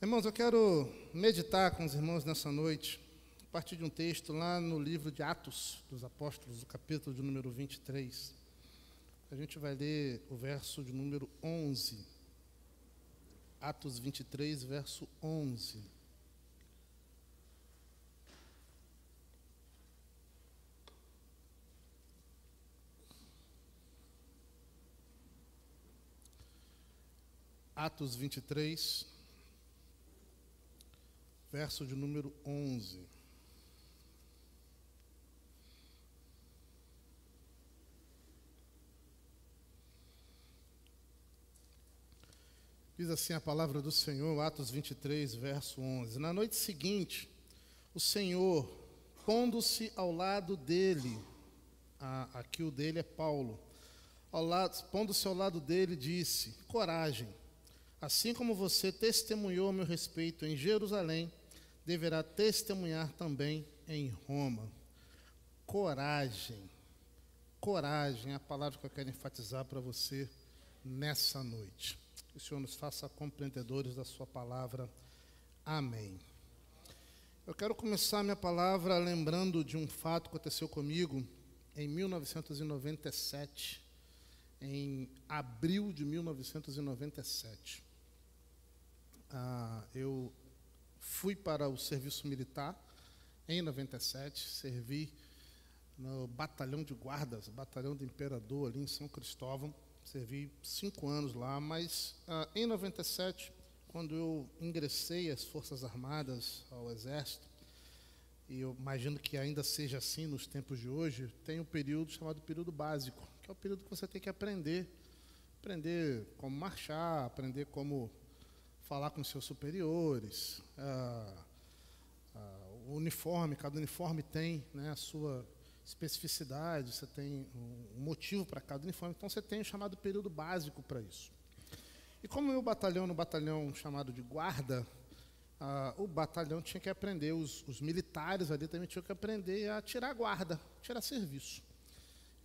Irmãos, eu quero meditar com os irmãos nessa noite, a partir de um texto lá no livro de Atos dos Apóstolos, o capítulo de número 23. A gente vai ler o verso de número 11. Atos 23, verso 11. Atos 23, verso de número 11. Diz assim a palavra do Senhor, Atos 23, verso 11. Na noite seguinte, o Senhor, pondo-se ao lado dele, a, aqui o dele é Paulo, pondo-se ao lado dele, disse: Coragem, assim como você testemunhou a meu respeito em Jerusalém, deverá testemunhar também em Roma. Coragem, coragem é a palavra que eu quero enfatizar para você nessa noite. Que o Senhor nos faça compreendedores da Sua palavra. Amém. Eu quero começar minha palavra lembrando de um fato que aconteceu comigo em 1997, em abril de 1997. Ah, eu fui para o serviço militar em 97, servi no batalhão de guardas, batalhão do imperador ali em São Cristóvão, servi cinco anos lá, mas ah, em 97, quando eu ingressei às Forças Armadas, ao Exército, e eu imagino que ainda seja assim nos tempos de hoje, tem um período chamado período básico, que é o período que você tem que aprender. Aprender como marchar, aprender como falar com seus superiores. Ah, ah, o uniforme, cada uniforme tem né, a sua especificidade, você tem um motivo para cada uniforme. Então você tem o chamado período básico para isso. E como o meu batalhão no batalhão chamado de guarda, ah, o batalhão tinha que aprender, os, os, militares ali também tinham que aprender a tirar guarda, tirar serviço.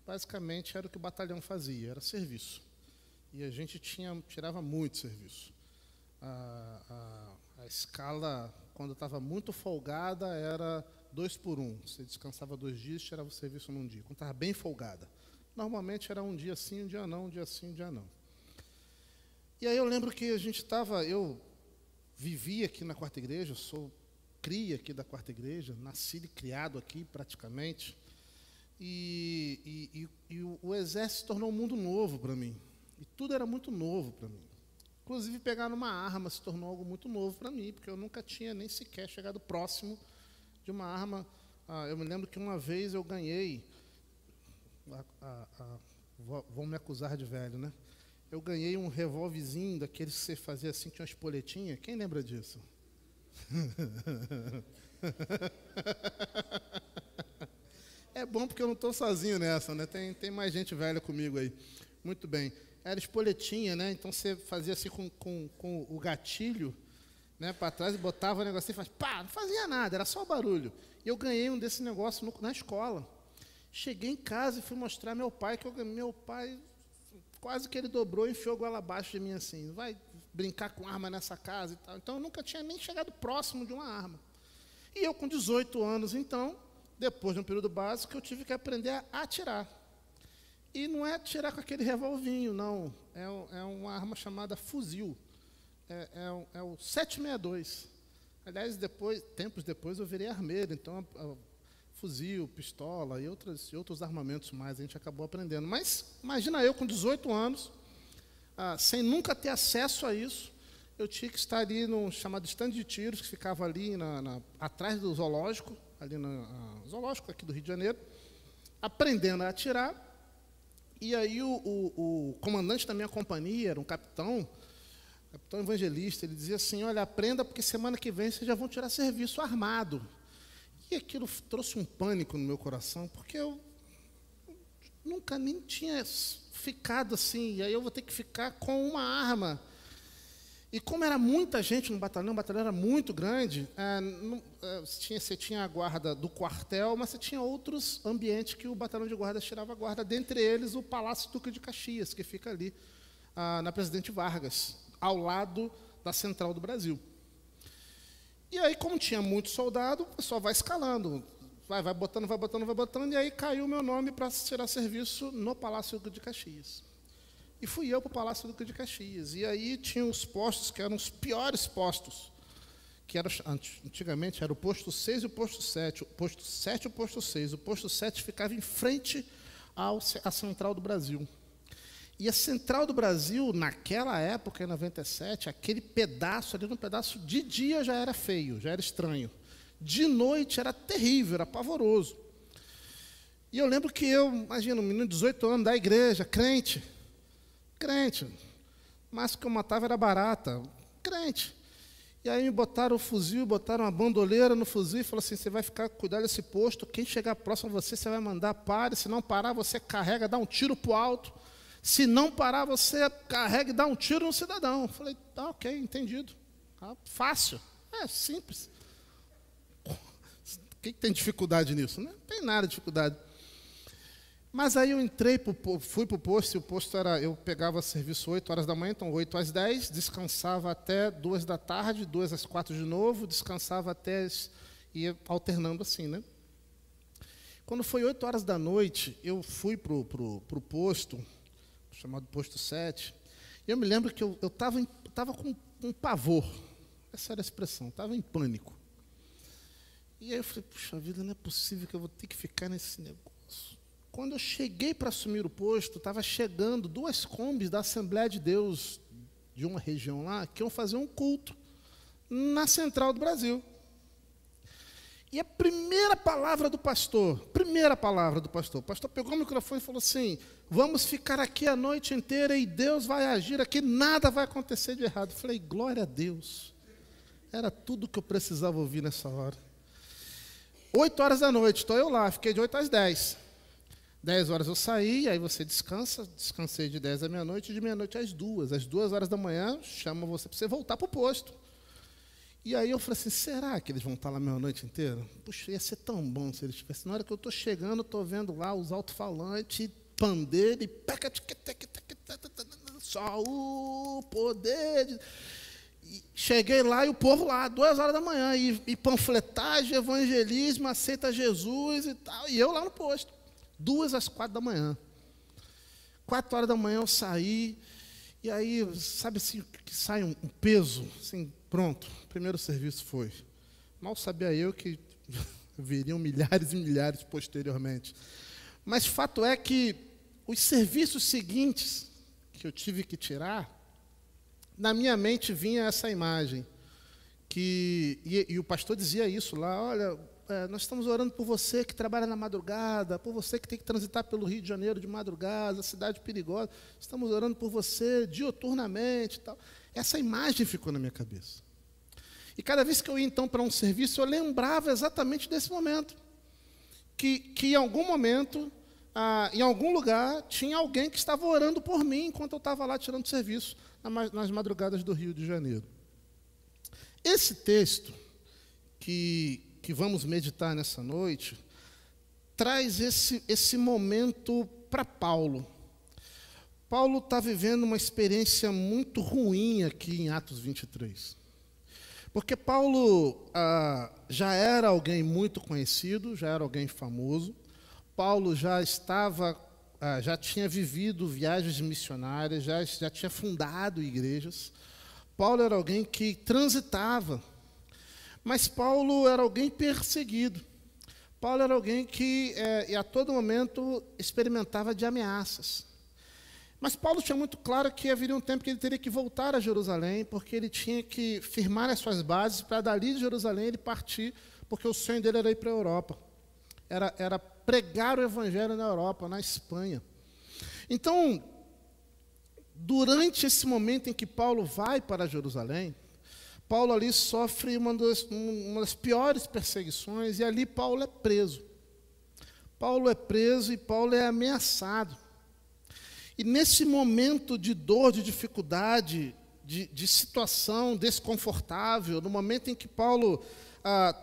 Basicamente era o que o batalhão fazia, era serviço. E a gente tinha, tirava muito serviço a, a, a escala, quando estava muito folgada, era dois por um. Você descansava dois dias, tirava o serviço num dia. Quando estava bem folgada. Normalmente era um dia sim, um dia não, um dia sim, um dia não. E aí eu lembro que a gente estava, eu vivi aqui na quarta igreja, sou cria aqui da quarta igreja, nascido e criado aqui praticamente. E, e, e, e o, o exército tornou um mundo novo para mim. E tudo era muito novo para mim. Inclusive, pegar numa arma se tornou algo muito novo para mim, porque eu nunca tinha nem sequer chegado próximo de uma arma. Ah, eu me lembro que uma vez eu ganhei. A, a, a, vão me acusar de velho, né? Eu ganhei um revólverzinho daqueles que você fazia assim, tinha uma espoletinha. Quem lembra disso? é bom porque eu não estou sozinho nessa, né? Tem, tem mais gente velha comigo aí. Muito bem era espoletinha, né? Então você fazia assim com, com, com o gatilho, né, para trás e botava o negócio e faz, pá, não fazia nada, era só o barulho. E eu ganhei um desse negócio no, na escola. Cheguei em casa e fui mostrar meu pai que eu, meu pai quase que ele dobrou e enfiou goela abaixo de mim assim, vai brincar com arma nessa casa e tal. Então eu nunca tinha nem chegado próximo de uma arma. E eu com 18 anos, então, depois de um período básico, eu tive que aprender a atirar. E não é tirar com aquele revolvinho, não. É, é uma arma chamada fuzil. É, é, o, é o 762. Aliás, depois, tempos depois eu virei armeiro, então a, a, fuzil, pistola e outros, e outros armamentos mais a gente acabou aprendendo. Mas imagina eu com 18 anos, ah, sem nunca ter acesso a isso, eu tinha que estar ali no chamado estande de tiros, que ficava ali na, na, atrás do zoológico, ali no ah, zoológico aqui do Rio de Janeiro, aprendendo a atirar e aí o, o, o comandante da minha companhia, era um capitão, capitão evangelista, ele dizia assim, olha, aprenda porque semana que vem vocês já vão tirar serviço armado. E aquilo trouxe um pânico no meu coração, porque eu nunca nem tinha ficado assim, e aí eu vou ter que ficar com uma arma. E como era muita gente no batalhão, o batalhão era muito grande, é, não, é, você, tinha, você, tinha, a guarda do quartel, mas você tinha outros ambientes que o batalhão de guarda tirava a guarda, dentre eles o Palácio Duque de Caxias, que fica ali ah, na Presidente Vargas, ao lado da Central do Brasil. E aí, como tinha muito soldado, o pessoal vai escalando, vai, vai botando, vai botando, vai botando, e aí caiu o meu nome para tirar serviço no Palácio Duque de Caxias. E fui eu para o Palácio Duque de Caxias. E aí tinha os postos que eram os piores postos. Que era, antigamente era o posto 6 e o posto 7. O posto 7 e o posto 6. O posto 7 ficava em frente ao, à Central do Brasil. E a Central do Brasil, naquela época, em 97, aquele pedaço ali, no pedaço de dia já era feio, já era estranho. De noite era terrível, era pavoroso. E eu lembro que eu, imagina, um menino de 18 anos da igreja, crente, Crente. Mas que eu matava era barata. Crente. E aí me botaram o fuzil, botaram uma bandoleira no fuzil e falaram assim: você vai ficar cuidar desse posto, quem chegar próximo a você, você vai mandar pare, se não parar, você carrega, dá um tiro para o alto. Se não parar, você carrega e dá um tiro no cidadão. Eu falei, tá ok, entendido. Tá, fácil. É simples. Quem tem dificuldade nisso? Né? Não tem nada de dificuldade. Mas aí eu entrei, pro, fui para o posto, e o posto era, eu pegava serviço 8 horas da manhã, então 8 às 10, descansava até 2 da tarde, 2 às 4 de novo, descansava até, ia alternando assim, né? Quando foi 8 horas da noite, eu fui para o posto, chamado posto 7, e eu me lembro que eu estava eu tava com um pavor, essa era a expressão, estava em pânico. E aí eu falei, puxa vida, não é possível que eu vou ter que ficar nesse negócio. Quando eu cheguei para assumir o posto, estava chegando duas combis da Assembleia de Deus de uma região lá que iam fazer um culto na central do Brasil. E a primeira palavra do pastor, primeira palavra do pastor, o pastor pegou o microfone e falou assim: Vamos ficar aqui a noite inteira e Deus vai agir aqui, nada vai acontecer de errado. Eu falei: Glória a Deus. Era tudo que eu precisava ouvir nessa hora. Oito horas da noite, estou eu lá, fiquei de oito às dez. 10 horas eu saí, aí você descansa, descansei de 10 à meia-noite, de meia-noite às duas. Às duas horas da manhã, chama você para você voltar para o posto. E aí eu falei assim, será que eles vão estar tá lá meia-noite inteira? Puxa, ia ser tão bom se eles estivessem. Na hora que eu estou chegando, estou vendo lá os alto-falantes, pandeiro e só o poder. De... Cheguei lá e o povo lá, duas horas da manhã, e, e panfletagem, evangelismo, aceita Jesus e tal. E eu lá no posto. Duas às quatro da manhã. Quatro horas da manhã eu saí, e aí, sabe assim, que sai um peso? Assim, pronto, primeiro serviço foi. Mal sabia eu que viriam milhares e milhares posteriormente. Mas fato é que os serviços seguintes que eu tive que tirar, na minha mente vinha essa imagem. Que, e, e o pastor dizia isso lá, olha, é, nós estamos orando por você que trabalha na madrugada, por você que tem que transitar pelo Rio de Janeiro de madrugada, cidade perigosa. Estamos orando por você dioturnamente. Tal. Essa imagem ficou na minha cabeça. E cada vez que eu ia então para um serviço, eu lembrava exatamente desse momento. Que, que em algum momento, ah, em algum lugar, tinha alguém que estava orando por mim enquanto eu estava lá tirando serviço nas madrugadas do Rio de Janeiro. Esse texto que, que vamos meditar nessa noite traz esse, esse momento para Paulo. Paulo está vivendo uma experiência muito ruim aqui em Atos 23. Porque Paulo ah, já era alguém muito conhecido, já era alguém famoso. Paulo já estava, ah, já tinha vivido viagens missionárias, já, já tinha fundado igrejas. Paulo era alguém que transitava mas Paulo era alguém perseguido. Paulo era alguém que é, a todo momento experimentava de ameaças. Mas Paulo tinha muito claro que haveria um tempo que ele teria que voltar a Jerusalém, porque ele tinha que firmar as suas bases para dali de Jerusalém ele partir, porque o sonho dele era ir para a Europa. Era, era pregar o evangelho na Europa, na Espanha. Então, durante esse momento em que Paulo vai para Jerusalém, Paulo ali sofre uma das, uma das piores perseguições e ali Paulo é preso. Paulo é preso e Paulo é ameaçado. E nesse momento de dor, de dificuldade, de, de situação desconfortável, no momento em que Paulo ah,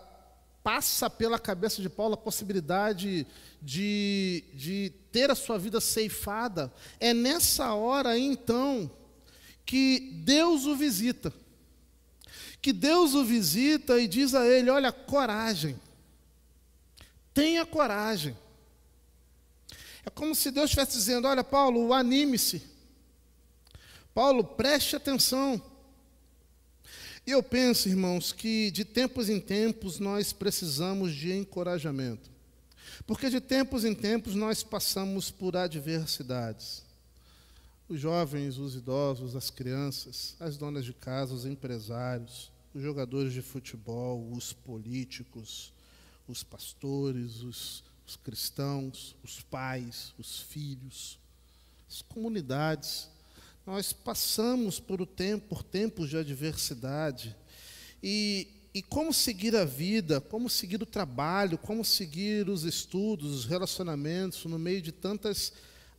passa pela cabeça de Paulo a possibilidade de, de ter a sua vida ceifada, é nessa hora então que Deus o visita que Deus o visita e diz a ele: Olha, coragem, tenha coragem. É como se Deus estivesse dizendo: Olha, Paulo, anime-se. Paulo, preste atenção. E eu penso, irmãos, que de tempos em tempos nós precisamos de encorajamento. Porque de tempos em tempos nós passamos por adversidades os jovens, os idosos, as crianças, as donas de casa, os empresários, os jogadores de futebol, os políticos, os pastores, os, os cristãos, os pais, os filhos, as comunidades. Nós passamos por, tempo, por tempos de adversidade e e como seguir a vida, como seguir o trabalho, como seguir os estudos, os relacionamentos, no meio de tantas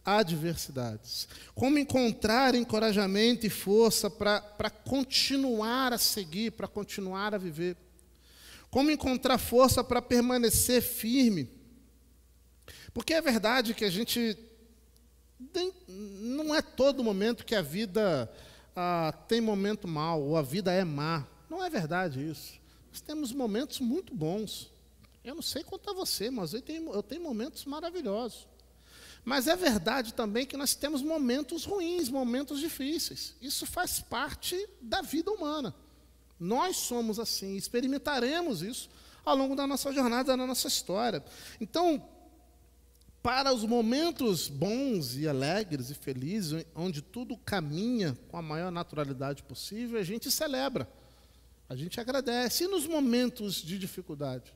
adversidades. Como encontrar encorajamento e força para continuar a seguir, para continuar a viver. Como encontrar força para permanecer firme. Porque é verdade que a gente. Tem, não é todo momento que a vida ah, tem momento mal ou a vida é má. Não é verdade isso. Nós temos momentos muito bons. Eu não sei quanto a você, mas eu tenho, eu tenho momentos maravilhosos. Mas é verdade também que nós temos momentos ruins, momentos difíceis. Isso faz parte da vida humana. Nós somos assim, experimentaremos isso ao longo da nossa jornada, da nossa história. Então, para os momentos bons e alegres e felizes, onde tudo caminha com a maior naturalidade possível, a gente celebra, a gente agradece. E nos momentos de dificuldade?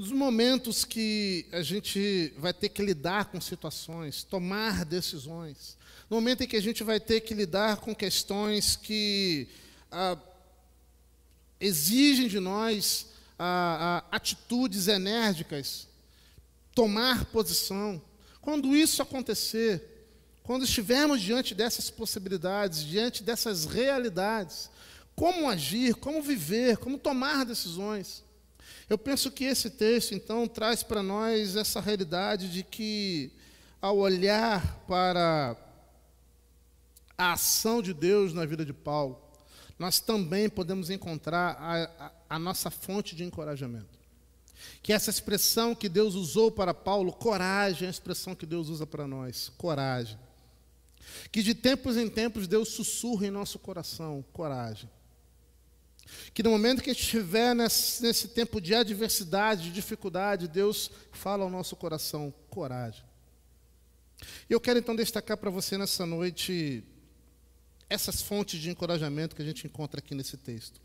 Nos momentos que a gente vai ter que lidar com situações, tomar decisões, no momento em que a gente vai ter que lidar com questões que ah, exigem de nós ah, ah, atitudes enérgicas, tomar posição, quando isso acontecer, quando estivermos diante dessas possibilidades, diante dessas realidades, como agir, como viver, como tomar decisões. Eu penso que esse texto, então, traz para nós essa realidade de que, ao olhar para a ação de Deus na vida de Paulo, nós também podemos encontrar a, a, a nossa fonte de encorajamento. Que essa expressão que Deus usou para Paulo, coragem, é a expressão que Deus usa para nós, coragem. Que de tempos em tempos Deus sussurra em nosso coração, coragem. Que no momento que a gente estiver nesse, nesse tempo de adversidade, de dificuldade, Deus fala ao nosso coração coragem. E eu quero então destacar para você nessa noite essas fontes de encorajamento que a gente encontra aqui nesse texto.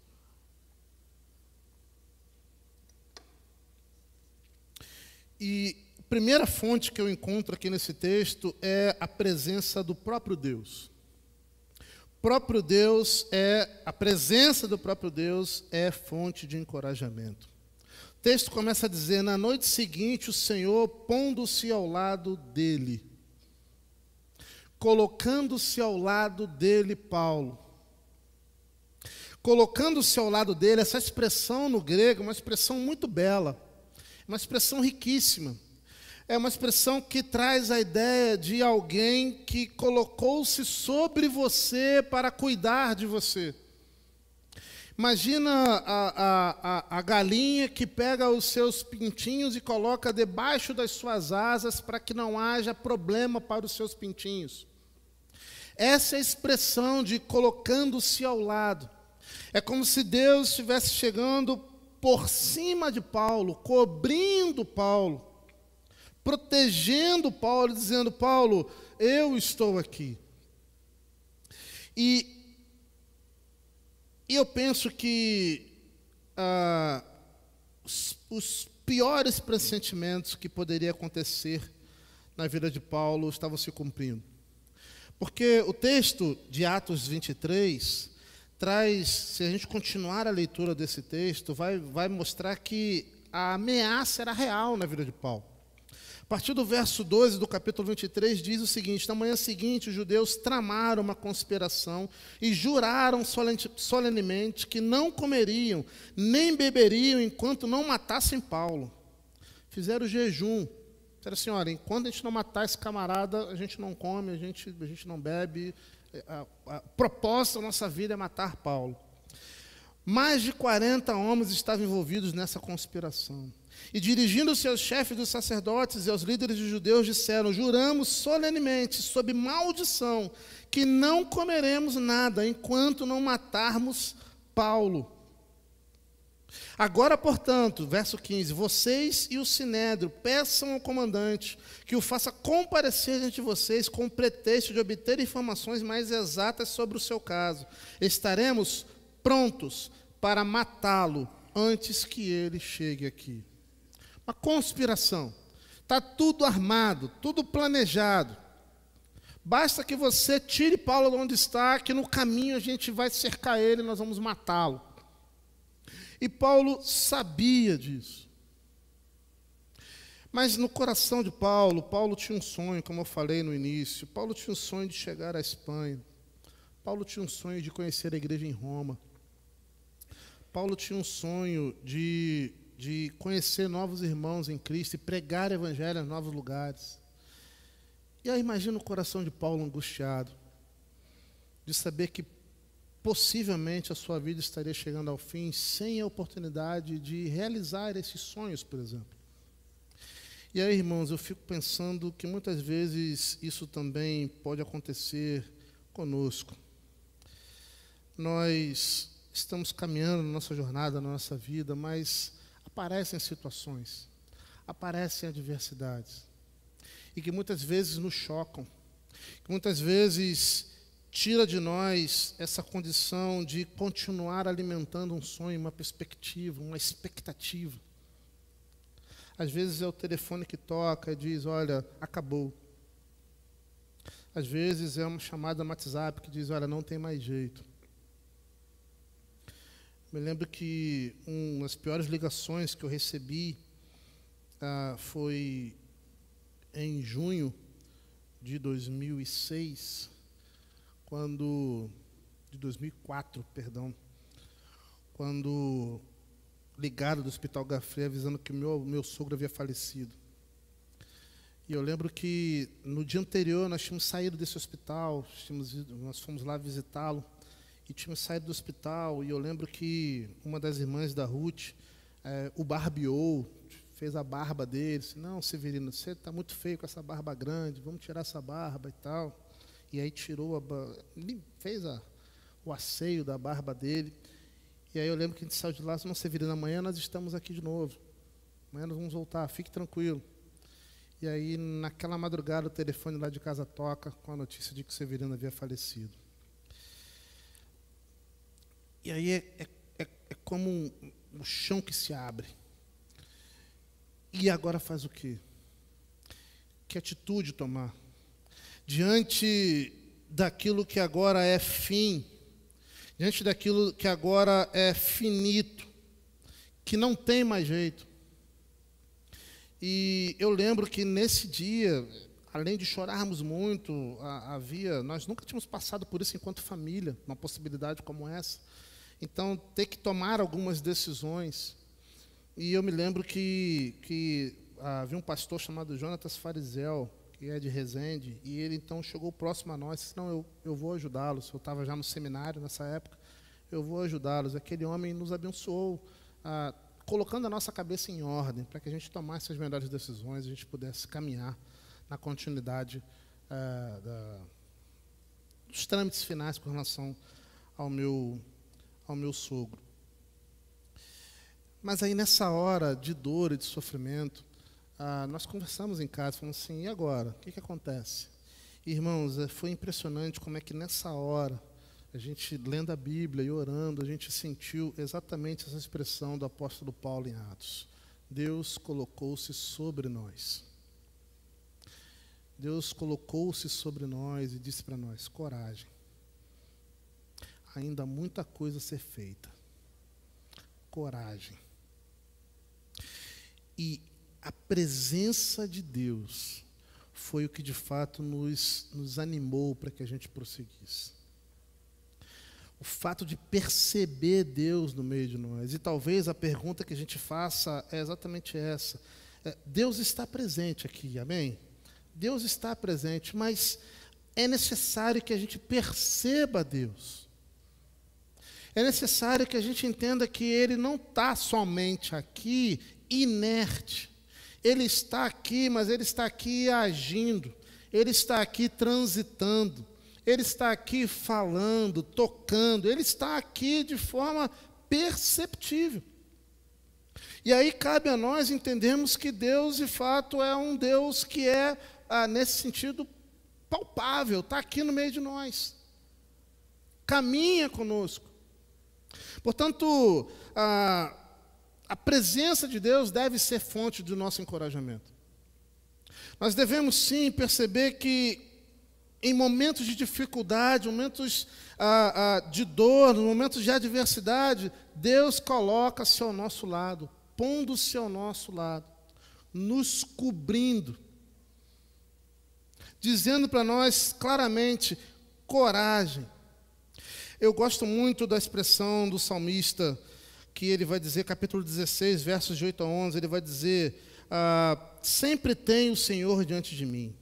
E a primeira fonte que eu encontro aqui nesse texto é a presença do próprio Deus próprio Deus é, a presença do próprio Deus é fonte de encorajamento. O texto começa a dizer: Na noite seguinte, o Senhor, pondo-se ao lado dele, colocando-se ao lado dele, Paulo, colocando-se ao lado dele, essa expressão no grego é uma expressão muito bela, uma expressão riquíssima é uma expressão que traz a ideia de alguém que colocou-se sobre você para cuidar de você. Imagina a, a, a, galinha que pega os seus pintinhos e coloca debaixo das suas asas para que não haja problema para os seus pintinhos. Essa é a expressão de colocando-se ao lado. É como se Deus estivesse chegando por cima de Paulo, cobrindo Paulo protegendo Paulo, dizendo: Paulo, eu estou aqui. E, e eu penso que ah, os, os piores pressentimentos que poderia acontecer na vida de Paulo estavam se cumprindo. Porque o texto de Atos 23 traz, se a gente continuar a leitura desse texto, vai, vai mostrar que a ameaça era real na vida de Paulo. A partir do verso 12 do capítulo 23 diz o seguinte: Na manhã seguinte, os judeus tramaram uma conspiração e juraram solenemente que não comeriam nem beberiam enquanto não matassem Paulo. Fizeram jejum. Disseram, Olha, enquanto a gente não matar esse camarada, a gente não come, a gente, a gente não bebe. A, a proposta da nossa vida é matar Paulo. Mais de 40 homens estavam envolvidos nessa conspiração. E dirigindo-se aos chefes dos sacerdotes e aos líderes de judeus, disseram: Juramos solenemente, sob maldição, que não comeremos nada enquanto não matarmos Paulo. Agora, portanto, verso 15: Vocês e o sinédrio peçam ao comandante que o faça comparecer diante de vocês com o pretexto de obter informações mais exatas sobre o seu caso. Estaremos prontos para matá-lo antes que ele chegue aqui. Uma conspiração. Está tudo armado, tudo planejado. Basta que você tire Paulo de onde está, que no caminho a gente vai cercar ele, nós vamos matá-lo. E Paulo sabia disso. Mas no coração de Paulo, Paulo tinha um sonho, como eu falei no início. Paulo tinha um sonho de chegar à Espanha. Paulo tinha um sonho de conhecer a igreja em Roma. Paulo tinha um sonho de de conhecer novos irmãos em Cristo e pregar o Evangelho em novos lugares. E aí imagina o coração de Paulo angustiado, de saber que possivelmente a sua vida estaria chegando ao fim sem a oportunidade de realizar esses sonhos, por exemplo. E aí, irmãos, eu fico pensando que muitas vezes isso também pode acontecer conosco. Nós estamos caminhando na nossa jornada, na nossa vida, mas aparecem situações, aparecem adversidades, e que muitas vezes nos chocam, que muitas vezes tira de nós essa condição de continuar alimentando um sonho, uma perspectiva, uma expectativa. Às vezes é o telefone que toca e diz: Olha, acabou. Às vezes é uma chamada no WhatsApp que diz: Olha, não tem mais jeito. Me lembro que uma das piores ligações que eu recebi ah, foi em junho de 2006, quando de 2004, perdão, quando ligado do Hospital Gafré avisando que meu meu sogro havia falecido. E eu lembro que no dia anterior nós tínhamos saído desse hospital, tínhamos ido, nós fomos lá visitá-lo e tinha saído do hospital. E eu lembro que uma das irmãs da Ruth é, o barbeou, fez a barba dele. Disse, Não, Severino, você está muito feio com essa barba grande, vamos tirar essa barba e tal. E aí tirou a fez a, o asseio da barba dele. E aí eu lembro que a gente saiu de lá, não Severino, amanhã nós estamos aqui de novo. Amanhã nós vamos voltar, fique tranquilo. E aí, naquela madrugada, o telefone lá de casa toca com a notícia de que o Severino havia falecido. E aí é, é, é, é como um, um chão que se abre. E agora faz o quê? Que atitude tomar? Diante daquilo que agora é fim, diante daquilo que agora é finito, que não tem mais jeito. E eu lembro que nesse dia, além de chorarmos muito, havia, nós nunca tínhamos passado por isso enquanto família, uma possibilidade como essa. Então, ter que tomar algumas decisões. E eu me lembro que, que ah, havia um pastor chamado Jonatas Farisel, que é de Resende, e ele então chegou próximo a nós disse, não, eu, eu vou ajudá-los. Eu estava já no seminário nessa época, eu vou ajudá-los. Aquele homem nos abençoou, ah, colocando a nossa cabeça em ordem, para que a gente tomasse as melhores decisões, a gente pudesse caminhar na continuidade ah, da, dos trâmites finais com relação ao meu ao meu sogro. Mas aí nessa hora de dor e de sofrimento, ah, nós conversamos em casa, falamos assim, e agora? O que, que acontece? Irmãos, eh, foi impressionante como é que nessa hora, a gente lendo a Bíblia e orando, a gente sentiu exatamente essa expressão do apóstolo Paulo em Atos. Deus colocou-se sobre nós. Deus colocou-se sobre nós e disse para nós: coragem ainda muita coisa a ser feita. Coragem. E a presença de Deus foi o que de fato nos, nos animou para que a gente prosseguisse. O fato de perceber Deus no meio de nós. E talvez a pergunta que a gente faça é exatamente essa. É, Deus está presente aqui, amém? Deus está presente, mas é necessário que a gente perceba Deus é necessário que a gente entenda que ele não está somente aqui inerte. Ele está aqui, mas ele está aqui agindo, ele está aqui transitando, ele está aqui falando, tocando, ele está aqui de forma perceptível. E aí cabe a nós entendermos que Deus, de fato, é um Deus que é, ah, nesse sentido, palpável, está aqui no meio de nós, caminha conosco. Portanto, a, a presença de Deus deve ser fonte do nosso encorajamento. Nós devemos sim perceber que em momentos de dificuldade, momentos ah, ah, de dor, momentos de adversidade, Deus coloca-se ao nosso lado, pondo-se ao nosso lado, nos cobrindo, dizendo para nós claramente: coragem, eu gosto muito da expressão do salmista, que ele vai dizer, capítulo 16, versos de 8 a 11, ele vai dizer: ah, Sempre tenho o Senhor diante de mim,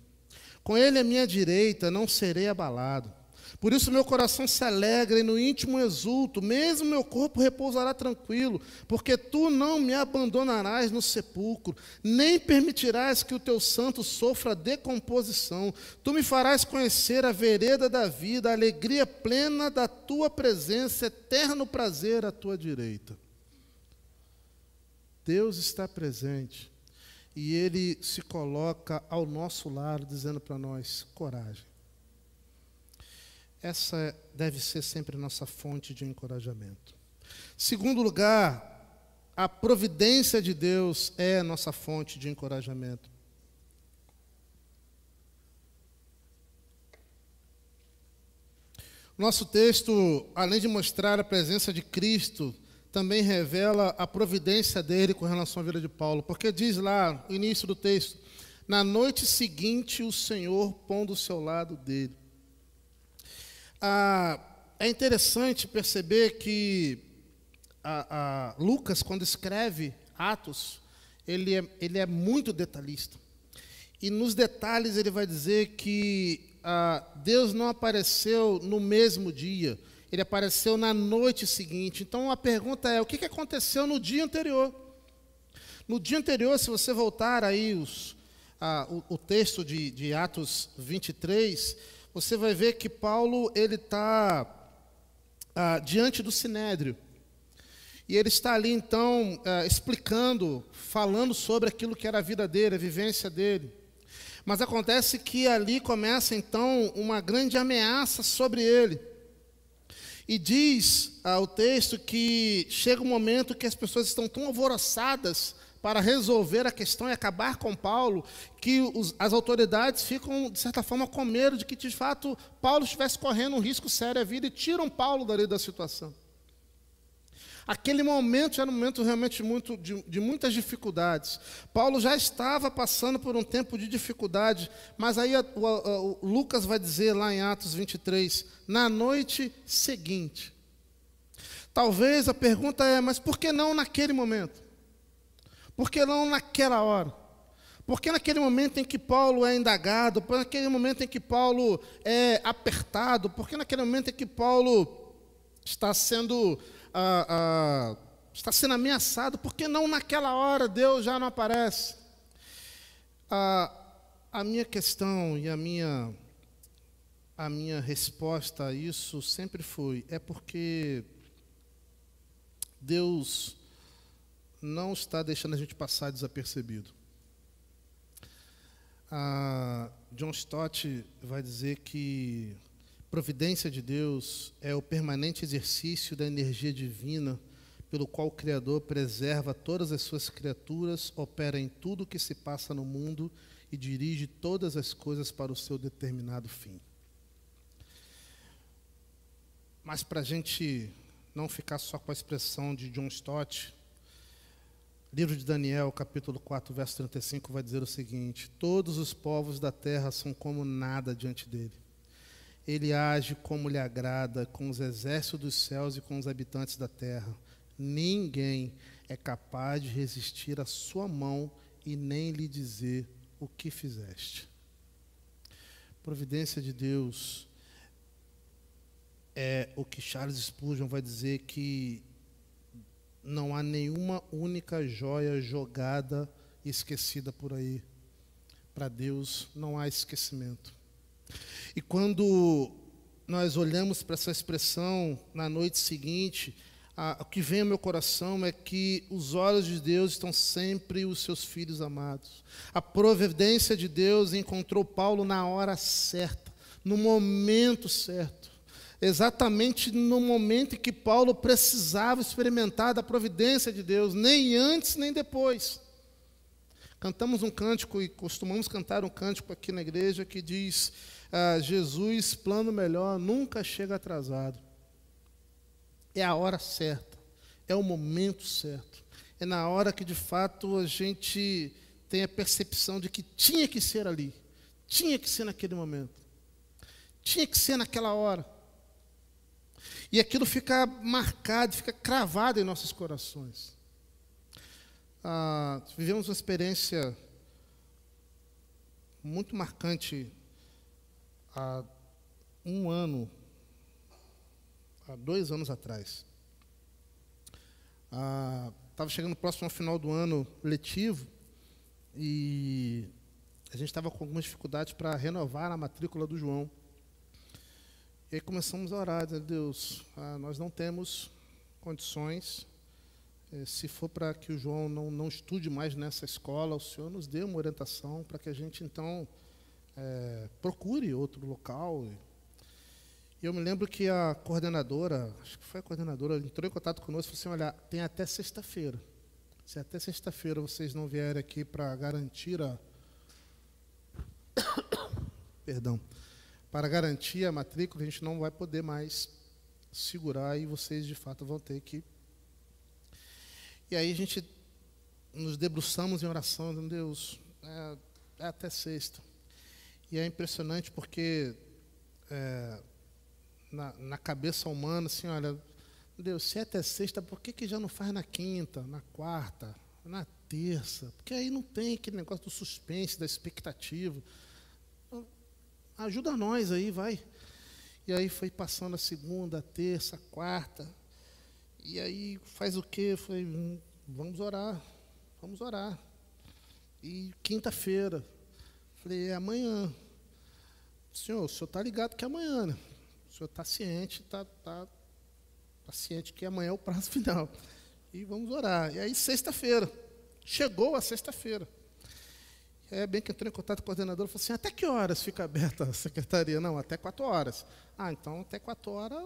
com Ele à minha direita não serei abalado. Por isso meu coração se alegra e no íntimo exulto, mesmo meu corpo repousará tranquilo, porque tu não me abandonarás no sepulcro, nem permitirás que o teu santo sofra decomposição. Tu me farás conhecer a vereda da vida, a alegria plena da tua presença, eterno prazer à tua direita. Deus está presente e ele se coloca ao nosso lado, dizendo para nós: coragem. Essa deve ser sempre nossa fonte de encorajamento. Segundo lugar, a providência de Deus é nossa fonte de encorajamento. Nosso texto, além de mostrar a presença de Cristo, também revela a providência dele com relação à vida de Paulo, porque diz lá, no início do texto, na noite seguinte o Senhor pondo-se ao lado dele. Ah, é interessante perceber que ah, ah, Lucas, quando escreve Atos, ele é, ele é muito detalhista. E nos detalhes ele vai dizer que ah, Deus não apareceu no mesmo dia, ele apareceu na noite seguinte. Então a pergunta é: o que aconteceu no dia anterior? No dia anterior, se você voltar aí os, ah, o, o, texto de, de Atos 23, você vai ver que Paulo ele está ah, diante do sinédrio e ele está ali então ah, explicando, falando sobre aquilo que era a vida dele, a vivência dele. Mas acontece que ali começa então uma grande ameaça sobre ele. E diz ah, o texto que chega um momento que as pessoas estão tão alvoroçadas para resolver a questão e acabar com Paulo, que os, as autoridades ficam, de certa forma, com medo de que, de fato, Paulo estivesse correndo um risco sério à vida e tiram Paulo dali da situação. Aquele momento era um momento realmente muito, de, de, muitas dificuldades. Paulo já estava passando por um tempo de dificuldade, mas aí a, o, a, o Lucas vai dizer lá em Atos 23, na noite seguinte. Talvez a pergunta é, mas por que não naquele momento? Porque não naquela hora. Porque naquele momento em que Paulo é indagado, por naquele momento em que Paulo é apertado, porque naquele momento em que Paulo está sendo, ah, ah, está sendo ameaçado, porque não naquela hora Deus já não aparece? Ah, a minha questão e a minha, a minha resposta a isso sempre foi: é porque Deus não está deixando a gente passar desapercebido. John Stott vai dizer que providência de Deus é o permanente exercício da energia divina pelo qual o Criador preserva todas as suas criaturas, opera em tudo o que se passa no mundo e dirige todas as coisas para o seu determinado fim. Mas para a gente não ficar só com a expressão de John Stott, Livro de Daniel, capítulo 4, verso 35, vai dizer o seguinte: Todos os povos da terra são como nada diante dele. Ele age como lhe agrada, com os exércitos dos céus e com os habitantes da terra. Ninguém é capaz de resistir à sua mão e nem lhe dizer o que fizeste. Providência de Deus é o que Charles Spurgeon vai dizer que não há nenhuma única joia jogada e esquecida por aí. Para Deus não há esquecimento. E quando nós olhamos para essa expressão na noite seguinte, a, o que vem ao meu coração é que os olhos de Deus estão sempre os seus filhos amados. A providência de Deus encontrou Paulo na hora certa, no momento certo exatamente no momento em que Paulo precisava experimentar da providência de Deus, nem antes nem depois. Cantamos um cântico e costumamos cantar um cântico aqui na igreja que diz: ah, Jesus, plano melhor, nunca chega atrasado. É a hora certa, é o momento certo, é na hora que de fato a gente tem a percepção de que tinha que ser ali, tinha que ser naquele momento, tinha que ser naquela hora. E aquilo fica marcado, fica cravado em nossos corações. Ah, vivemos uma experiência muito marcante há um ano, há dois anos atrás. Estava ah, chegando próximo ao final do ano letivo e a gente estava com algumas dificuldades para renovar a matrícula do João. E começamos a orar, né, Deus, ah, nós não temos condições, eh, se for para que o João não, não estude mais nessa escola, o Senhor nos dê uma orientação para que a gente, então, eh, procure outro local. E eu me lembro que a coordenadora, acho que foi a coordenadora, entrou em contato conosco e falou assim, olha, tem até sexta-feira. Se até sexta-feira vocês não vierem aqui para garantir a... Perdão para garantir a matrícula, a gente não vai poder mais segurar e vocês de fato vão ter que. E aí a gente nos debruçamos em oração, meu Deus, é, é até sexta. E é impressionante porque é, na, na, cabeça humana, assim, olha, Deus, se é até sexta, por que, que já não faz na quinta, na quarta, na terça? Porque aí não tem aquele negócio do suspense, da expectativa ajuda nós aí, vai. E aí foi passando a segunda, a terça, a quarta. E aí faz o quê? Foi, hum, vamos orar, vamos orar. E quinta-feira, falei, é amanhã. Senhor, o senhor está ligado que é amanhã, né? O senhor está ciente, está tá, tá ciente que amanhã é o prazo final. E vamos orar. E aí, sexta-feira. Chegou a sexta-feira é, bem que entrou em contato com o coordenador, falou assim, até que horas fica aberta a secretaria? Não, até quatro horas. Ah, então até quatro horas,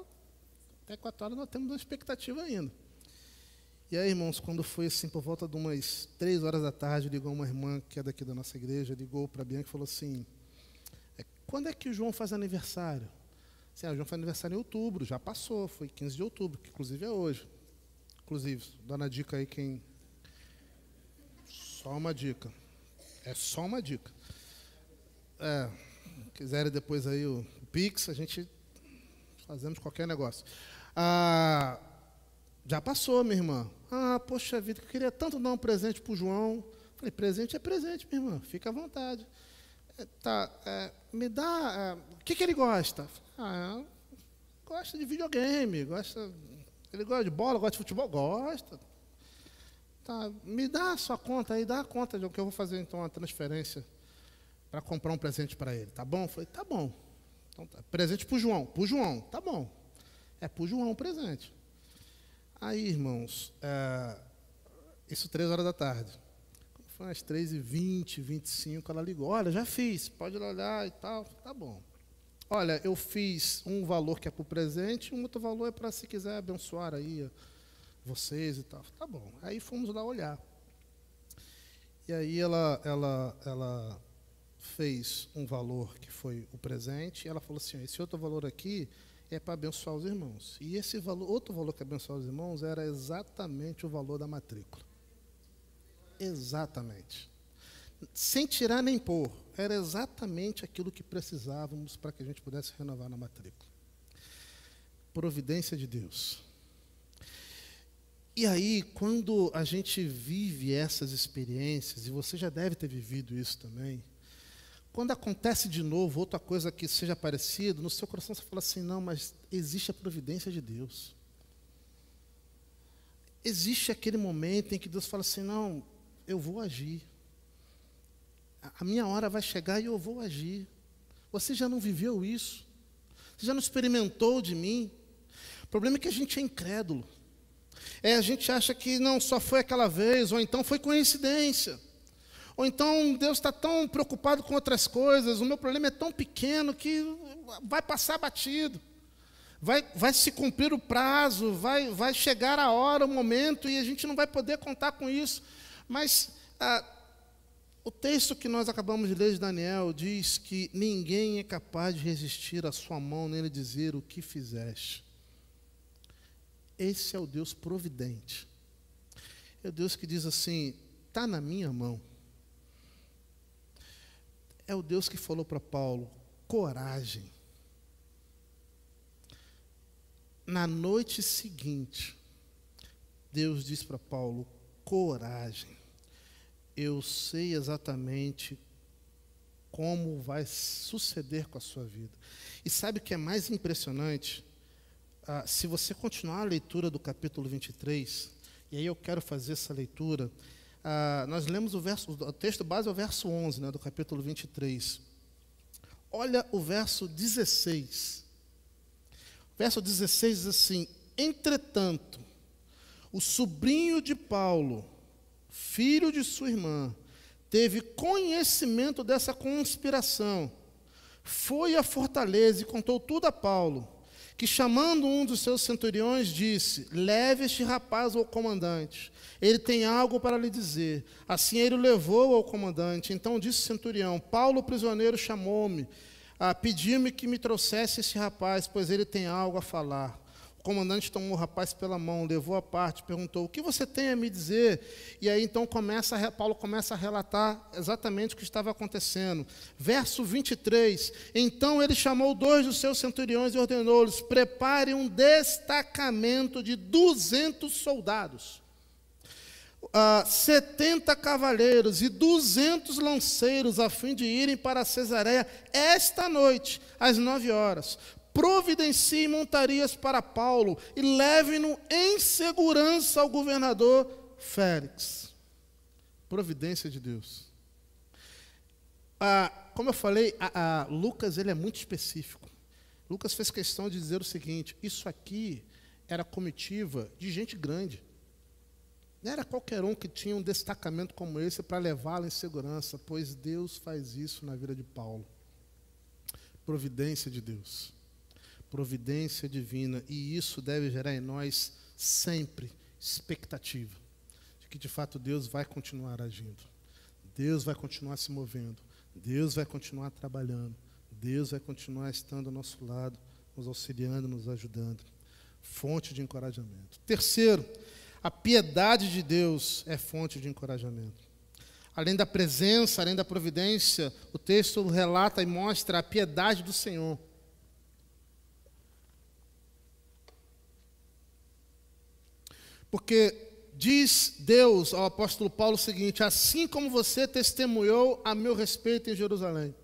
até quatro horas nós temos uma expectativa ainda. E aí, irmãos, quando foi assim, por volta de umas três horas da tarde, ligou uma irmã que é daqui da nossa igreja, ligou para a Bianca e falou assim, é, quando é que o João faz aniversário? Assim, ah, o João faz aniversário em outubro, já passou, foi 15 de outubro, que inclusive é hoje. Inclusive, dá na dica aí quem... Só uma dica. É só uma dica. É, quiserem depois aí o Pix, a gente fazemos qualquer negócio. Ah, já passou, minha irmã. Ah, poxa vida, eu queria tanto dar um presente para o João. Falei, presente é presente, minha irmã, fica à vontade. É, tá, é, me dá. É, o que, que ele gosta? Ah, gosta de videogame, gosta. Ele gosta de bola, gosta de futebol, gosta. Tá, me dá a sua conta aí, dá a conta, de que eu vou fazer então uma transferência para comprar um presente para ele, tá bom? falei, tá bom. Então, tá. Presente para o João, para o João, tá bom. É para o João o presente. Aí, irmãos, é, isso três horas da tarde. Quando foi e 3 vinte 20 25 ela ligou, olha, já fiz, pode olhar e tal, tá bom. Olha, eu fiz um valor que é para o presente, um outro valor é para se quiser abençoar aí, vocês e tal. Tá bom. Aí fomos lá olhar. E aí ela, ela, ela fez um valor que foi o presente. ela falou assim: esse outro valor aqui é para abençoar os irmãos. E esse valor, outro valor que abençoar os irmãos era exatamente o valor da matrícula. Exatamente. Sem tirar nem pôr. Era exatamente aquilo que precisávamos para que a gente pudesse renovar na matrícula. Providência de Deus. E aí, quando a gente vive essas experiências, e você já deve ter vivido isso também, quando acontece de novo outra coisa que seja parecida, no seu coração você fala assim: não, mas existe a providência de Deus. Existe aquele momento em que Deus fala assim: não, eu vou agir. A minha hora vai chegar e eu vou agir. Você já não viveu isso? Você já não experimentou de mim? O problema é que a gente é incrédulo. É, a gente acha que não só foi aquela vez, ou então foi coincidência. Ou então Deus está tão preocupado com outras coisas, o meu problema é tão pequeno que vai passar batido. Vai, vai se cumprir o prazo, vai, vai chegar a hora, o momento, e a gente não vai poder contar com isso. Mas ah, o texto que nós acabamos de ler de Daniel diz que ninguém é capaz de resistir à sua mão, nem lhe dizer o que fizeste. Esse é o Deus providente. É o Deus que diz assim: está na minha mão. É o Deus que falou para Paulo: coragem. Na noite seguinte, Deus diz para Paulo: coragem. Eu sei exatamente como vai suceder com a sua vida. E sabe o que é mais impressionante? ah, se você continuar a leitura do capítulo 23, e aí eu quero fazer essa leitura, ah, nós lemos o, verso, o texto base é o verso 11 né, do capítulo 23. Olha o verso 16. O verso 16 diz assim: Entretanto, o sobrinho de Paulo, filho de sua irmã, teve conhecimento dessa conspiração, foi à fortaleza e contou tudo a Paulo que chamando um dos seus centuriões disse: Leve este rapaz ao comandante, ele tem algo para lhe dizer. Assim ele o levou ao comandante. Então disse o centurião: Paulo, prisioneiro, chamou-me, ah, pediu-me que me trouxesse esse rapaz, pois ele tem algo a falar comandante tomou o rapaz pela mão, levou a parte, perguntou: O que você tem a me dizer? E aí então começa, Paulo começa a relatar exatamente o que estava acontecendo. Verso 23: Então ele chamou dois dos seus centuriões e ordenou-lhes: Prepare um destacamento de 200 soldados. Uh, ah, 70 cavaleiros e 200 lanceiros, a fim de irem para Cesareia esta noite, às 9 horas providencie montarias para Paulo e leve-no em segurança ao governador Félix. Providência de Deus. Ah, como eu falei, a, a Lucas ele é muito específico. Lucas fez questão de dizer o seguinte: isso aqui era comitiva de gente grande. Não era qualquer um que tinha um destacamento como esse para levá-lo em segurança, pois Deus faz isso na vida de Paulo. Providência de Deus providência divina, e isso deve gerar em nós sempre expectativa de que de fato Deus vai continuar agindo, Deus vai continuar se movendo, Deus vai continuar trabalhando, Deus vai continuar estando ao nosso lado, nos auxiliando, nos ajudando. Fonte de encorajamento. Terceiro, a piedade de Deus é fonte de encorajamento. Além da presença, além da providência, o texto relata e mostra a piedade do Senhor Porque diz Deus ao apóstolo Paulo o seguinte: assim como você testemunhou a meu respeito em Jerusalém.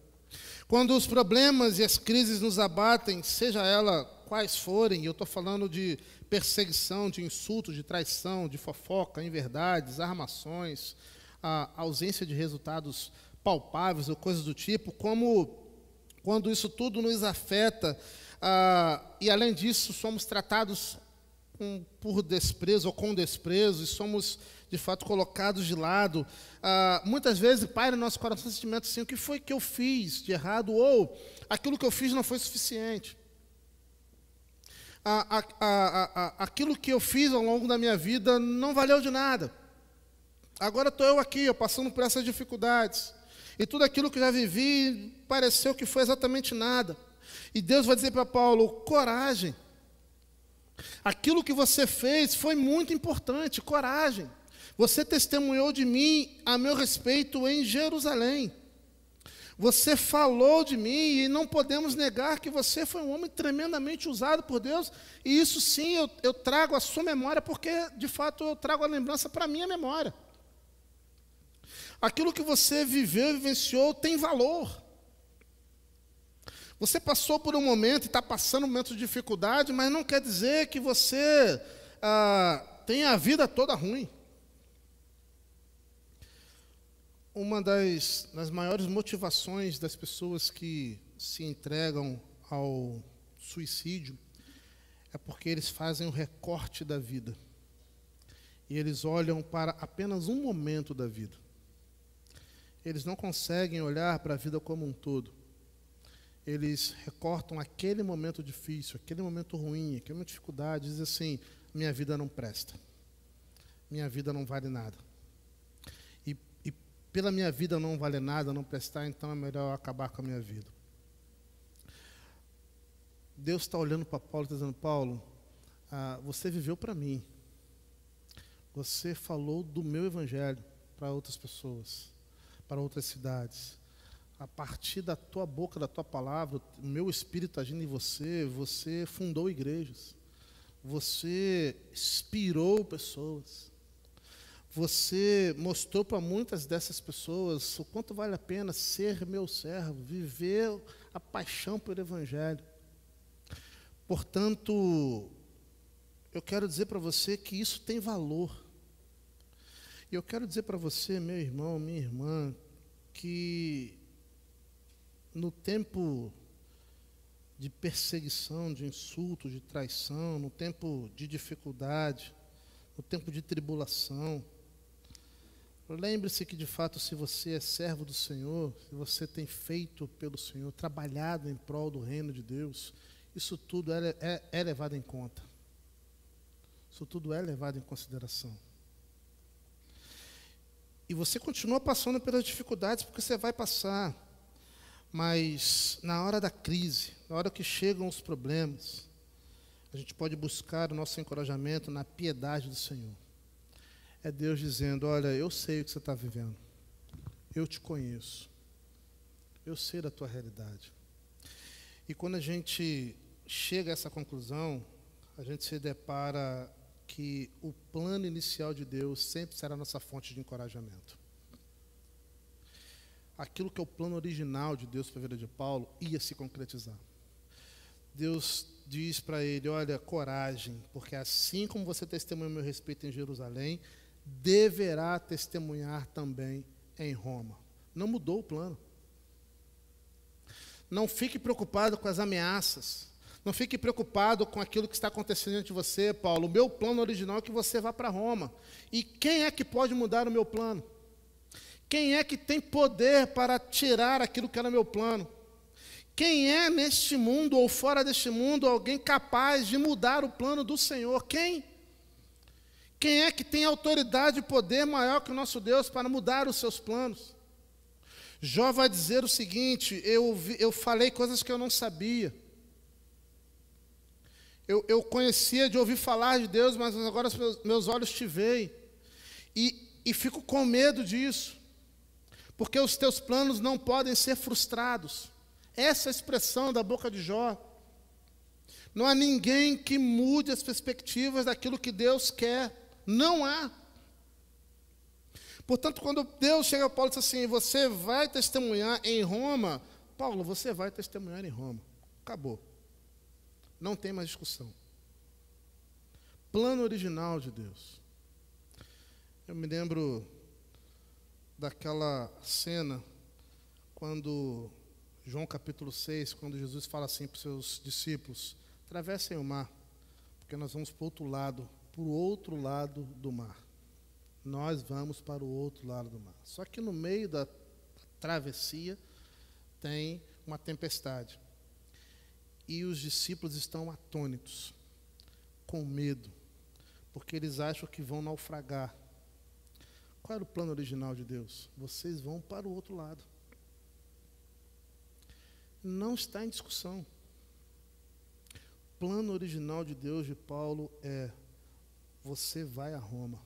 Quando os problemas e as crises nos abatem, seja ela quais forem, eu estou falando de perseguição, de insultos, de traição, de fofoca, inverdades, armações, a ausência de resultados palpáveis ou coisas do tipo, como quando isso tudo nos afeta, ah, e além disso somos tratados com, por desprezo ou com desprezo e somos, de fato, colocados de lado. Ah, muitas vezes paira no nosso coração o sentimento assim: o que foi que eu fiz de errado? Ou aquilo que eu fiz não foi suficiente. Ah, aquilo que eu fiz ao longo da minha vida não valeu de nada. Agora estou eu aqui, eu passando por essas dificuldades. E tudo aquilo que eu já vivi pareceu que foi exatamente nada. E Deus vai dizer para Paulo: coragem, Aquilo que você fez foi muito importante, coragem. Você testemunhou de mim a meu respeito em Jerusalém. Você falou de mim e não podemos negar que você foi um homem tremendamente usado por Deus. E isso sim eu, eu trago à sua memória, porque de fato eu trago a lembrança para a minha memória. Aquilo que você viveu e vivenciou tem valor. Você passou por um momento e está passando um momento de dificuldade, mas não quer dizer que você ah, tem a vida toda ruim. Uma das, das maiores motivações das pessoas que se entregam ao suicídio é porque eles fazem o recorte da vida. E eles olham para apenas um momento da vida. Eles não conseguem olhar para a vida como um todo eles recortam aquele momento difícil, aquele momento ruim, aquela dificuldade, dizem assim: minha vida não presta, minha vida não vale nada. E, e pela minha vida não vale nada, não prestar, então é melhor eu acabar com a minha vida. Deus está olhando para Paulo e está dizendo: Paulo, ah, você viveu para mim, você falou do meu evangelho para outras pessoas, para outras cidades a partir da tua boca, da tua palavra, o meu espírito agindo em você, você fundou igrejas, você inspirou pessoas, você mostrou para muitas dessas pessoas o quanto vale a pena ser meu servo, viver a paixão pelo Evangelho. Portanto, eu quero dizer para você que isso tem valor. E eu quero dizer para você, meu irmão, minha irmã, que no tempo de perseguição, de insulto, de traição, no tempo de dificuldade, no tempo de tribulação. Lembre-se que, de fato, se você é servo do Senhor, se você tem feito pelo Senhor, trabalhado em prol do reino de Deus, isso tudo é, é, é levado em conta. Isso tudo é levado em consideração. E você continua passando pelas dificuldades, porque você vai passar. Mas na hora da crise, na hora que chegam os problemas, a gente pode buscar o nosso encorajamento na piedade do Senhor. É Deus dizendo: Olha, eu sei o que você está vivendo, eu te conheço, eu sei da tua realidade. E quando a gente chega a essa conclusão, a gente se depara que o plano inicial de Deus sempre será a nossa fonte de encorajamento aquilo que é o plano original de Deus para a vida de Paulo ia se concretizar. Deus diz para ele: Olha, coragem, porque assim como você testemunha meu respeito em Jerusalém, deverá testemunhar também em Roma. Não mudou o plano. Não fique preocupado com as ameaças. Não fique preocupado com aquilo que está acontecendo diante de você, Paulo. O meu plano original é que você vá para Roma. E quem é que pode mudar o meu plano? Quem é que tem poder para tirar aquilo que era meu plano? Quem é neste mundo ou fora deste mundo alguém capaz de mudar o plano do Senhor? Quem? Quem é que tem autoridade e poder maior que o nosso Deus para mudar os seus planos? Jó vai dizer o seguinte: eu, eu falei coisas que eu não sabia. Eu, eu conhecia de ouvir falar de Deus, mas agora meus, meus olhos te veem. E, e fico com medo disso porque os teus planos não podem ser frustrados. Essa é a expressão da boca de Jó. Não há ninguém que mude as perspectivas daquilo que Deus quer. Não há. Portanto, quando Deus chega a Paulo e diz assim: Você vai testemunhar em Roma. Paulo, você vai testemunhar em Roma. Acabou. Não tem mais discussão. Plano original de Deus. Eu me lembro daquela cena quando João capítulo 6, quando Jesus fala assim para os seus discípulos: atravessem o mar, porque nós vamos para o outro lado, para o outro lado do mar. Nós vamos para o outro lado do mar. Só que no meio da travessia tem uma tempestade. E os discípulos estão atônitos, com medo, porque eles acham que vão naufragar qual era o plano original de Deus? Vocês vão para o outro lado. Não está em discussão. O plano original de Deus de Paulo é: você vai a Roma.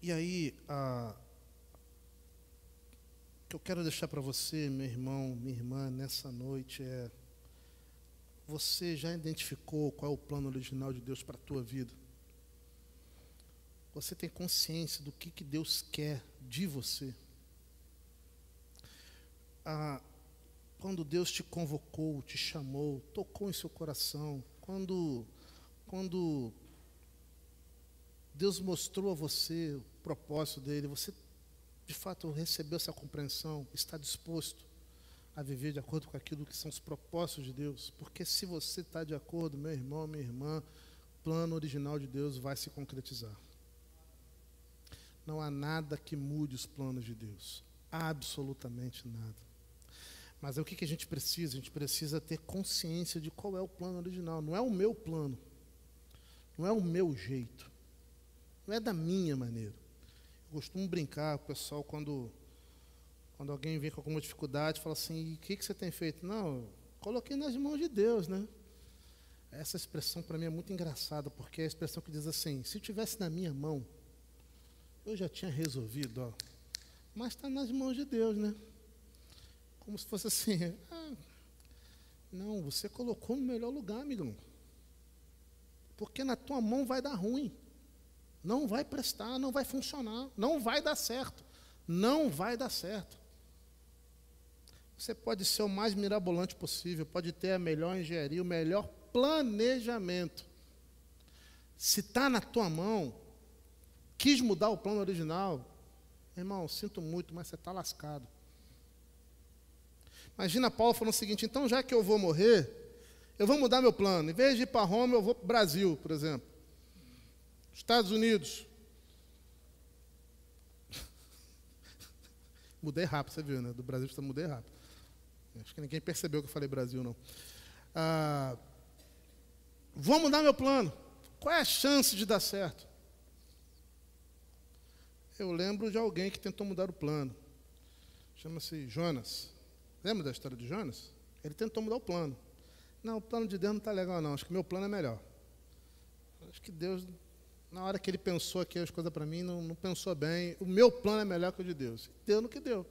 E aí, a, o que eu quero deixar para você, meu irmão, minha irmã, nessa noite é: você já identificou qual é o plano original de Deus para a tua vida? você tem consciência do que, que Deus quer de você. Ah, quando Deus te convocou, te chamou, tocou em seu coração, quando, quando Deus mostrou a você o propósito dele, você de fato recebeu essa compreensão, está disposto a viver de acordo com aquilo que são os propósitos de Deus, porque se você está de acordo, meu irmão, minha irmã, o plano original de Deus vai se concretizar. Não há nada que mude os planos de Deus. Absolutamente nada. Mas é o que, a gente precisa? A gente precisa ter consciência de qual é o plano original. Não é o meu plano. Não é o meu jeito. Não é da minha maneira. Eu costumo brincar com o pessoal quando, quando alguém vem com alguma dificuldade, fala assim, o que, que você tem feito? Não, coloquei nas mãos de Deus, né? Essa expressão para mim é muito engraçada, porque é a expressão que diz assim, se tivesse na minha mão, eu já tinha resolvido, ó. Mas está nas mãos de Deus, né? Como se fosse assim, ah, não, você colocou no melhor lugar, amigo. Porque na tua mão vai dar ruim. Não vai prestar, não vai funcionar, não vai dar certo. Não vai dar certo. Você pode ser o mais mirabolante possível, pode ter a melhor engenharia, o melhor planejamento. Se está na tua mão, quis mudar o plano original, irmão, sinto muito, mas você está lascado. Imagina Paulo falando o seguinte: então, já que eu vou morrer, eu vou mudar meu plano. Em vez de ir para Roma, eu vou para o Brasil, por exemplo. Estados Unidos. mudei rápido, você viu, né? Do Brasil para mudei rápido. Acho que ninguém percebeu que eu falei Brasil, não. Ah, vou mudar meu plano. Qual é a chance de dar certo? eu lembro de alguém que tentou mudar o plano. Chama-se Jonas. Lembra da história de Jonas? Ele tentou mudar o plano. Não, o plano de Deus não está legal, não. Acho que meu plano é melhor. Acho que Deus, na hora que ele pensou aqui as coisas para mim, não, não, pensou bem. O meu plano é melhor que o de Deus. Deu no que deu.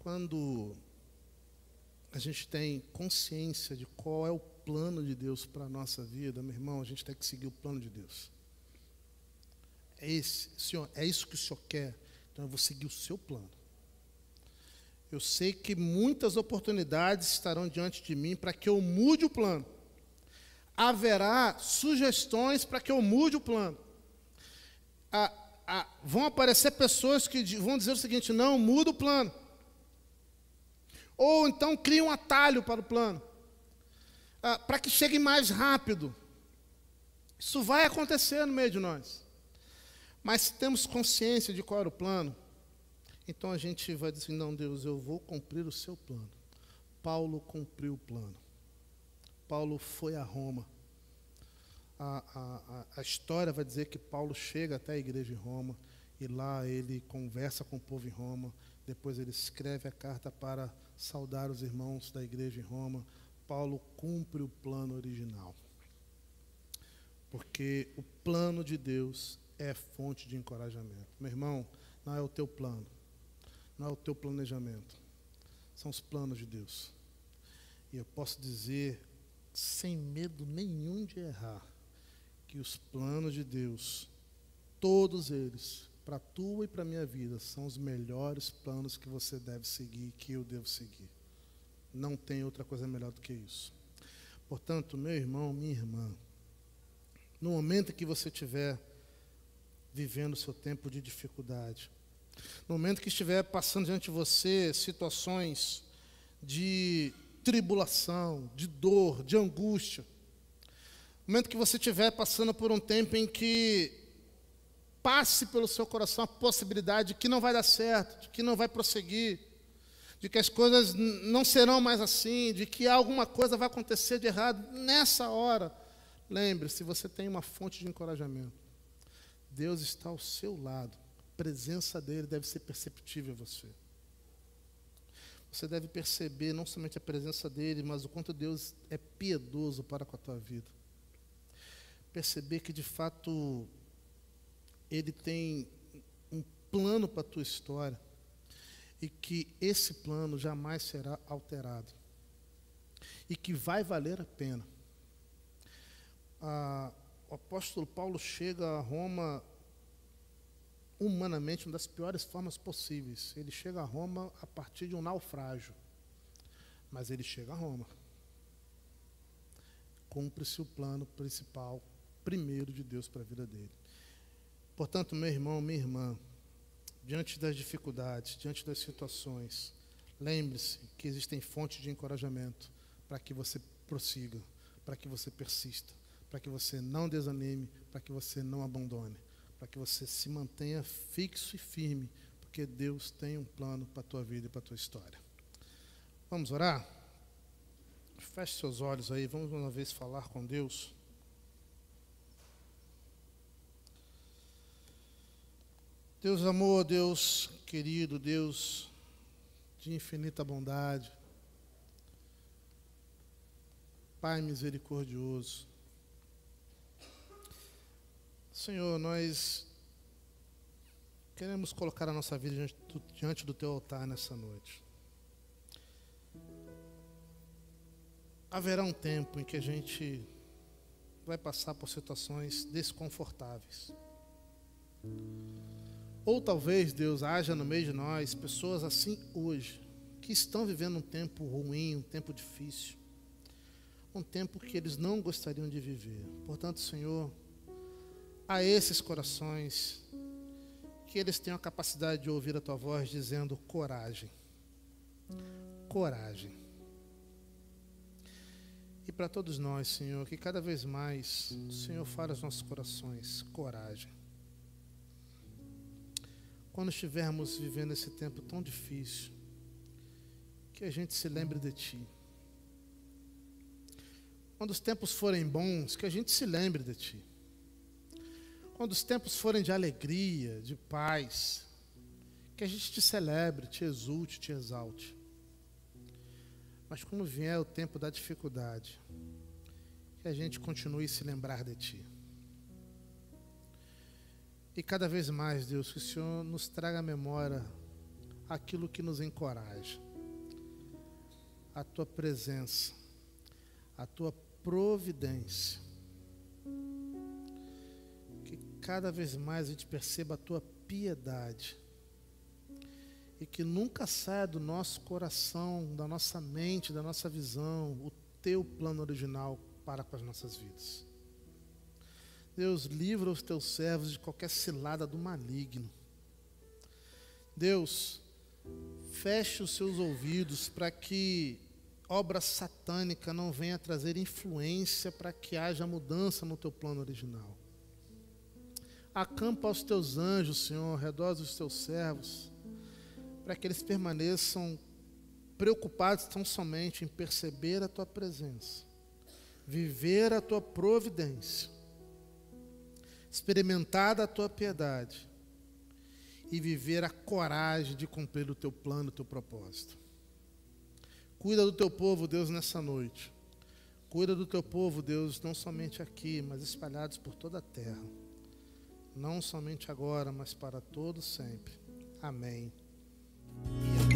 Quando a gente tem consciência de qual é o plano de Deus para a nossa vida, meu irmão, a gente tem que seguir o plano de Deus. É esse, Senhor, é isso que o Senhor quer. Então eu vou seguir o seu plano. Eu sei que muitas oportunidades estarão diante de mim para que eu mude o plano. Haverá sugestões para que eu mude o plano. Ah, ah, vão aparecer pessoas que vão dizer o seguinte: não, muda o plano. Ou então cria um atalho para o plano, ah, para que chegue mais rápido. Isso vai acontecer no meio de nós mas temos consciência de qual era o plano, então a gente vai dizer: assim, não, Deus, eu vou cumprir o seu plano. Paulo cumpriu o plano. Paulo foi a Roma. A, a, a história vai dizer que Paulo chega até a igreja em Roma e lá ele conversa com o povo em Roma. Depois ele escreve a carta para saudar os irmãos da igreja em Roma. Paulo cumpre o plano original. Porque o plano de Deus é fonte de encorajamento. Meu irmão, não é o teu plano, não é o teu planejamento, são os planos de Deus. E eu posso dizer, sem medo nenhum de errar, que os planos de Deus, todos eles, para a tua e para a minha vida, são os melhores planos que você deve seguir, que eu devo seguir. Não tem outra coisa melhor do que isso. Portanto, meu irmão, minha irmã, no momento que você tiver vivendo o seu tempo de dificuldade. No momento que estiver passando diante de você situações de tribulação, de dor, de angústia, no momento que você estiver passando por um tempo em que passe pelo seu coração a possibilidade de que não vai dar certo, de que não vai prosseguir, de que as coisas não serão mais assim, de que alguma coisa vai acontecer de errado, nessa hora, lembre-se, você tem uma fonte de encorajamento. Deus está ao seu lado. A presença dele deve ser perceptível a você. Você deve perceber não somente a presença dele, mas o quanto Deus é piedoso para com a tua vida. Perceber que de fato ele tem um plano para a tua história e que esse plano jamais será alterado e que vai valer a pena. Ah, o apóstolo Paulo chega a Roma humanamente uma das piores formas possíveis. Ele chega a Roma a partir de um naufrágio. Mas ele chega a Roma. Cumpre-se o plano principal, primeiro de Deus para a vida dele. Portanto, meu irmão, minha irmã, diante das dificuldades, diante das situações, lembre-se que existem fontes de encorajamento para que você prossiga, para que você persista para que você não desanime, para que você não abandone, para que você se mantenha fixo e firme, porque Deus tem um plano para a tua vida e para a tua história. Vamos orar? Feche seus olhos aí, vamos uma vez falar com Deus. Deus amor, Deus querido, Deus de infinita bondade, Pai misericordioso, Senhor, nós queremos colocar a nossa vida diante do, diante do teu altar nessa noite. Haverá um tempo em que a gente vai passar por situações desconfortáveis. Ou talvez, Deus, haja no meio de nós pessoas assim hoje, que estão vivendo um tempo ruim, um tempo difícil, um tempo que eles não gostariam de viver. Portanto, Senhor, a esses corações que eles tenham a capacidade de ouvir a tua voz dizendo coragem. Coragem. E para todos nós, Senhor, que cada vez mais o Senhor fale aos nossos corações coragem. Quando estivermos vivendo esse tempo tão difícil, que a gente se lembre de Ti. Quando os tempos forem bons, que a gente se lembre de Ti quando os tempos forem de alegria, de paz, que a gente te celebre, te exulte, te exalte. Mas quando vier o tempo da dificuldade, que a gente continue a se lembrar de ti. E cada vez mais, Deus, que o Senhor nos traga à memória aquilo que nos encoraja. A tua presença, a tua providência cada vez mais a gente perceba a tua piedade e que nunca saia do nosso coração, da nossa mente, da nossa visão, o teu plano original para com as nossas vidas. Deus, livra os teus servos de qualquer cilada do maligno. Deus, feche os seus ouvidos para que obra satânica não venha trazer influência para que haja mudança no teu plano original. Acampa aos teus anjos, Senhor, ao redor dos teus servos, para que eles permaneçam preocupados tão somente em perceber a tua presença, viver a tua providência, experimentar a tua piedade e viver a coragem de cumprir o teu plano, o teu propósito. Cuida do teu povo, Deus, nessa noite. Cuida do teu povo, Deus, não somente aqui, mas espalhados por toda a terra não somente agora, mas para todos sempre. Amém. E amém.